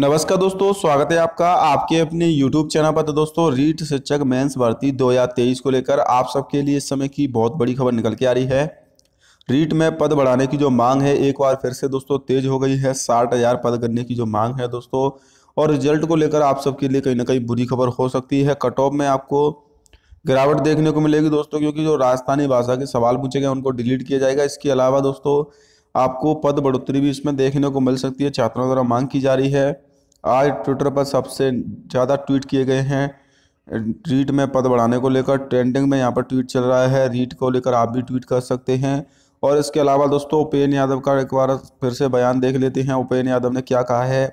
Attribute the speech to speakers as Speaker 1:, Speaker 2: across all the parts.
Speaker 1: नमस्कार दोस्तों स्वागत है आपका आपके अपने YouTube चैनल पर तो दोस्तों रीट शिक्षक मेंस भर्ती 2023 को लेकर आप सबके लिए इस समय की बहुत बड़ी खबर निकल के आ रही है रीट में पद बढ़ाने की जो मांग है एक बार फिर से दोस्तों तेज हो गई है साठ हज़ार पद करने की जो मांग है दोस्तों और रिजल्ट को लेकर आप सबके लिए कहीं ना कहीं बुरी खबर हो सकती है कट ऑफ में आपको गिरावट देखने को मिलेगी दोस्तों क्योंकि जो राजस्थानी भाषा के सवाल पूछे गए उनको डिलीट किया जाएगा इसके अलावा दोस्तों आपको पद बढ़ोतरी भी इसमें देखने को मिल सकती है छात्रों द्वारा मांग की जा रही है आज ट्विटर पर सबसे ज़्यादा ट्वीट किए गए हैं रीट में पद बढ़ाने को लेकर ट्रेंडिंग में यहाँ पर ट्वीट चल रहा है रीट को लेकर आप भी ट्वीट कर सकते हैं और इसके अलावा दोस्तों उपेन यादव का एक बार फिर से बयान देख लेते हैं उपेन यादव ने क्या कहा है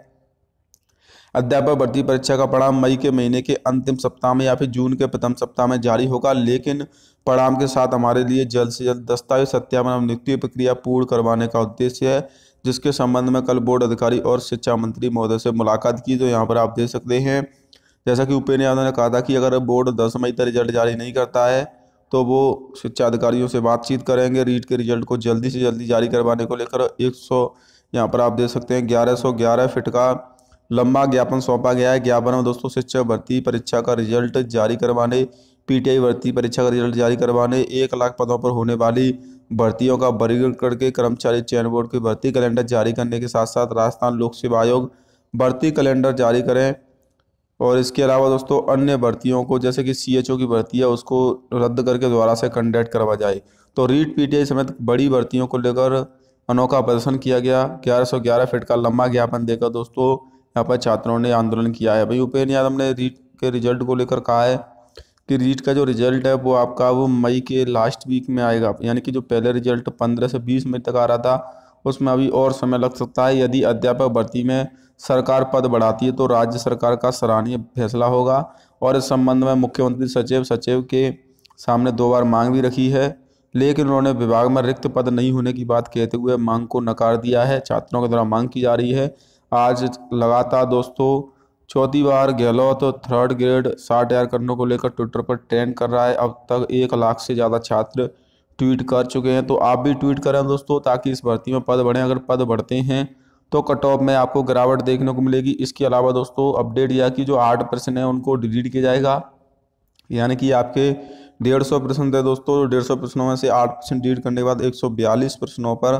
Speaker 1: अध्यापक भर्ती परीक्षा का पड़ाव मई के महीने के अंतिम सप्ताह में या फिर जून के प्रथम सप्ताह में जारी होगा लेकिन पड़ाव के साथ हमारे लिए जल्द से जल्द दस्तावेज सत्यापन और नियुक्ति प्रक्रिया पूर्ण करवाने का उद्देश्य है जिसके संबंध में कल बोर्ड अधिकारी और शिक्षा मंत्री महोदय से मुलाकात की जो यहाँ पर आप देख सकते हैं जैसा कि उपेन्द्र यादव ने कहा था कि अगर बोर्ड दस मई तक रिजल्ट जारी नहीं करता है तो वो शिक्षा अधिकारियों से बातचीत करेंगे रीट के रिजल्ट को जल्दी से जल्दी जारी करवाने को लेकर एक सौ यहाँ पर आप देख सकते हैं ग्यारह सौ ग्यारह फिट का लंबा ज्ञापन सौंपा गया है ज्ञापन में दोस्तों शिक्षक भर्ती परीक्षा का रिजल्ट जारी करवाने पीटीआई भर्ती परीक्षा का रिजल्ट जारी करवाने एक लाख पदों पर होने वाली भर्तियों का वर्गीकरण करके कर्मचारी चयन बोर्ड की भर्ती कैलेंडर जारी करने के साथ साथ राजस्थान लोक सेवा आयोग भर्ती कैलेंडर जारी करें और इसके अलावा दोस्तों अन्य भर्तियों को जैसे कि सी एच ओ की भर्ती है उसको रद्द करके दोबारा से कंडक्ट करवा जाए तो रीट पीटीआई समेत बड़ी भर्तियों को लेकर अनोखा प्रदर्शन किया गया ग्यारह सौ ग्यारह फीट का लंबा ज्ञापन देकर दोस्तों यहाँ पर छात्रों ने आंदोलन किया है भाई उपेन्द्र यादव ने रीट के रिजल्ट को लेकर कहा है कि रीट का जो रिज़ल्ट है वो आपका वो मई के लास्ट वीक में आएगा यानी कि जो पहले रिज़ल्ट पंद्रह से बीस मई तक आ रहा था उसमें अभी और समय लग सकता है यदि अध्यापक भर्ती में सरकार पद बढ़ाती है तो राज्य सरकार का सराहनीय फैसला होगा और इस संबंध में मुख्यमंत्री सचिव सचिव के सामने दो बार मांग भी रखी है लेकिन उन्होंने विभाग में रिक्त पद नहीं होने की बात कहते हुए मांग को नकार दिया है छात्रों के द्वारा मांग की जा रही है आज लगातार दोस्तों चौथी बार गहलोत तो थर्ड ग्रेड शार्ट एयर करने को लेकर ट्विटर पर ट्रेंड कर रहा है अब तक एक लाख से ज़्यादा छात्र ट्वीट कर चुके हैं तो आप भी ट्वीट करें दोस्तों ताकि इस भर्ती में पद बढ़ें अगर पद बढ़ते हैं तो कट ऑफ में आपको गिरावट देखने को मिलेगी इसके अलावा दोस्तों अपडेट यह कि जो आठ प्रश्न है उनको डिलीट किया जाएगा यानी कि आपके डेढ़ सौ प्रश्न थे दोस्तों डेढ़ सौ प्रश्नों में से आठ प्रश्न डिलीट करने के बाद एक सौ बयालीस प्रश्नों पर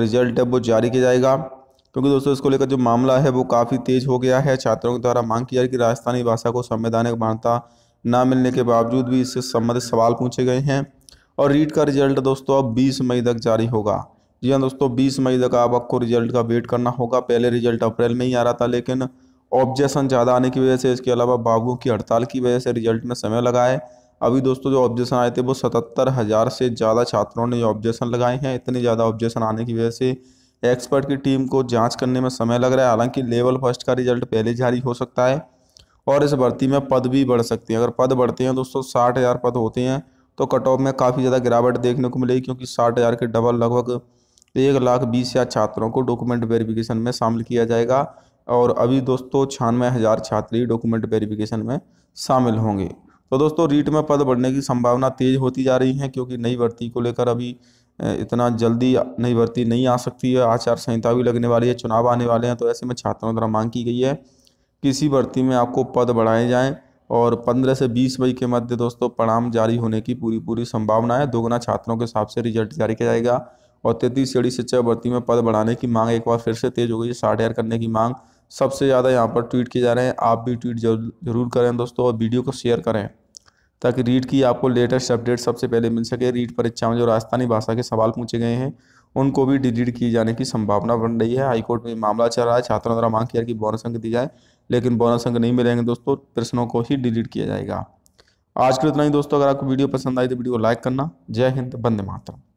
Speaker 1: रिजल्ट है वो जारी किया जाएगा क्योंकि दोस्तों इसको लेकर जो मामला है वो काफ़ी तेज हो गया है छात्रों के द्वारा मांग की जा रही कि राजस्थानी भाषा को संवैधानिक मान्यता ना मिलने के बावजूद भी इससे संबंधित सवाल पूछे गए हैं और रीट का रिजल्ट दोस्तों अब 20 मई तक जारी होगा जी हाँ दोस्तों 20 मई तक आप आपको रिजल्ट का वेट करना होगा पहले रिजल्ट अप्रैल में ही आ रहा था लेकिन ऑब्जेक्शन ज़्यादा आने की वजह से इसके अलावा बाबुओं की हड़ताल की वजह से रिजल्ट में समय लगा है अभी दोस्तों जो ऑब्जेक्शन आए थे वो सतहत्तर हज़ार से ज़्यादा छात्रों ने ऑब्जेक्शन लगाए हैं इतने ज़्यादा ऑब्जेक्शन आने की वजह से एक्सपर्ट की टीम को जांच करने में समय लग रहा है हालांकि लेवल फर्स्ट का रिजल्ट पहले जारी हो सकता है और इस भर्ती में पद भी बढ़ सकते हैं अगर पद बढ़ते हैं दोस्तों साठ हज़ार पद होते हैं तो कट ऑफ में काफ़ी ज़्यादा गिरावट देखने को मिलेगी क्योंकि साठ हज़ार के डबल लगभग एक लाख बीस हज़ार छात्रों को डॉक्यूमेंट वेरिफिकेशन में शामिल किया जाएगा और अभी दोस्तों छियानवे हज़ार छात्र ही डॉक्यूमेंट वेरिफिकेशन में शामिल होंगे तो दोस्तों रीट में पद बढ़ने की संभावना तेज़ होती जा रही है क्योंकि नई भर्ती को लेकर अभी इतना जल्दी नई भर्ती नहीं आ सकती है आचार संहिता भी लगने वाली है चुनाव आने वाले हैं तो ऐसे में छात्रों द्वारा मांग की गई है किसी भर्ती में आपको पद बढ़ाए जाएँ और पंद्रह से बीस मई के मध्य दोस्तों परिणाम जारी होने की पूरी पूरी संभावना है दोगुना छात्रों के हिसाब से रिजल्ट जारी किया जाएगा और तैतीस श्रेणी शिक्षा भर्ती में पद बढ़ाने की मांग एक बार फिर से तेज हो गई है साठ हज़ार करने की मांग सबसे ज़्यादा यहाँ पर ट्वीट किए जा रहे हैं आप भी ट्वीट जरूर करें दोस्तों और वीडियो को शेयर करें ताकि रीट की आपको लेटेस्ट अपडेट सबसे पहले मिल सके रीट परीक्षा में जो राजस्थानी भाषा के सवाल पूछे गए हैं उनको भी डिलीट किए जाने की संभावना बन रही है हाईकोर्ट में मामला चल रहा है छात्रों द्वारा मांग किया कि बोनस अंक दी जाए लेकिन बोनस अंक नहीं मिलेंगे दोस्तों प्रश्नों को ही डिलीट किया जाएगा आज के इतना ही दोस्तों अगर आपको वीडियो पसंद आई तो वीडियो को लाइक करना जय हिंद बंदे मातरम